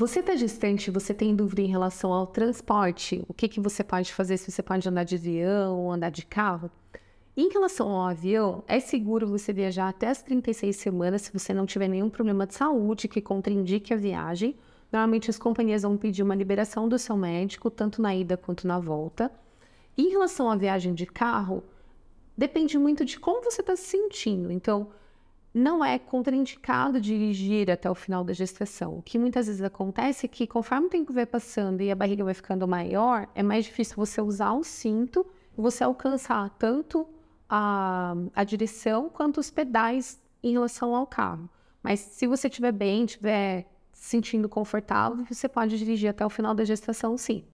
Você está distante, você tem dúvida em relação ao transporte, o que, que você pode fazer, se você pode andar de avião, andar de carro? Em relação ao avião, é seguro você viajar até as 36 semanas se você não tiver nenhum problema de saúde que contraindique a viagem. Normalmente as companhias vão pedir uma liberação do seu médico, tanto na ida quanto na volta. Em relação à viagem de carro, depende muito de como você está se sentindo. Então, não é contraindicado dirigir até o final da gestação. O que muitas vezes acontece é que conforme o tempo vai passando e a barriga vai ficando maior, é mais difícil você usar um cinto e você alcançar tanto a, a direção quanto os pedais em relação ao carro. Mas se você estiver bem, estiver se sentindo confortável, você pode dirigir até o final da gestação, sim.